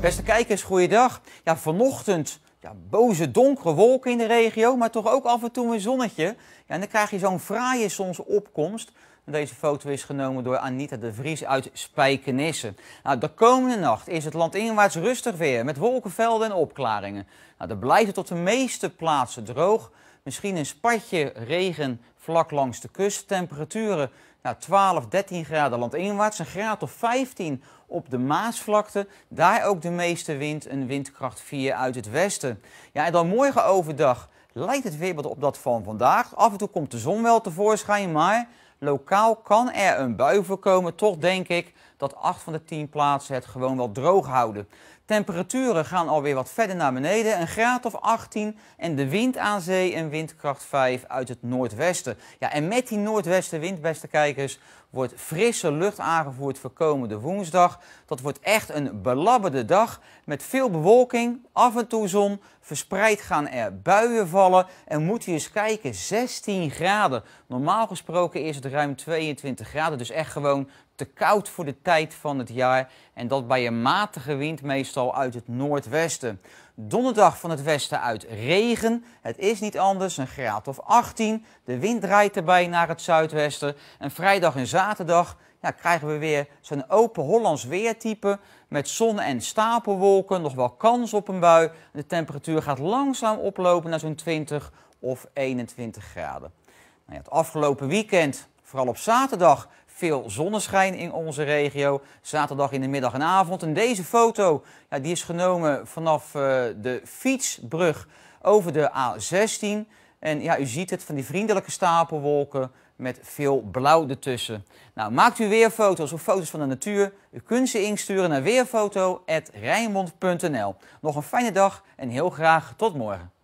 Beste kijkers, goeiedag. Ja, vanochtend ja, boze donkere wolken in de regio, maar toch ook af en toe een zonnetje. Ja, en dan krijg je zo'n fraaie zonsopkomst. Deze foto is genomen door Anita de Vries uit Spijkenisse. Nou, de komende nacht is het landinwaarts rustig weer met wolkenvelden en opklaringen. Nou, er blijft het tot de meeste plaatsen droog. Misschien een spatje regen vlak langs de kust. Temperaturen ja, 12, 13 graden landinwaarts, een graad of 15 op de Maasvlakte. Daar ook de meeste wind, een windkracht 4 uit het westen. Ja, en dan morgen overdag lijkt het weer op dat van vandaag. Af en toe komt de zon wel tevoorschijn, maar Lokaal kan er een bui voorkomen, toch denk ik dat 8 van de 10 plaatsen het gewoon wel droog houden. Temperaturen gaan alweer wat verder naar beneden, een graad of 18 en de wind aan zee een windkracht 5 uit het noordwesten. Ja, en met die noordwestenwind, beste kijkers, wordt frisse lucht aangevoerd voor komende woensdag. Dat wordt echt een belabberde dag met veel bewolking, af en toe zon. Verspreid gaan er buien vallen en moet je eens kijken, 16 graden. Normaal gesproken is het ruim 22 graden, dus echt gewoon te koud voor de tijd van het jaar en dat bij een matige wind meestal uit het noordwesten. Donderdag van het westen uit regen. Het is niet anders, een graad of 18. De wind draait erbij naar het zuidwesten. En vrijdag en zaterdag ja, krijgen we weer zo'n open Hollands weertype met zon en stapelwolken. Nog wel kans op een bui. De temperatuur gaat langzaam oplopen naar zo'n 20 of 21 graden. Nou ja, het afgelopen weekend, vooral op zaterdag, veel zonneschijn in onze regio. Zaterdag in de middag en avond. En deze foto ja, die is genomen vanaf eh, de fietsbrug over de A16. En ja, u ziet het van die vriendelijke stapelwolken met veel blauw ertussen. Nou, maakt u weer foto's of foto's van de natuur? U kunt ze insturen naar weerfoto.rijnmond.nl. Nog een fijne dag en heel graag tot morgen.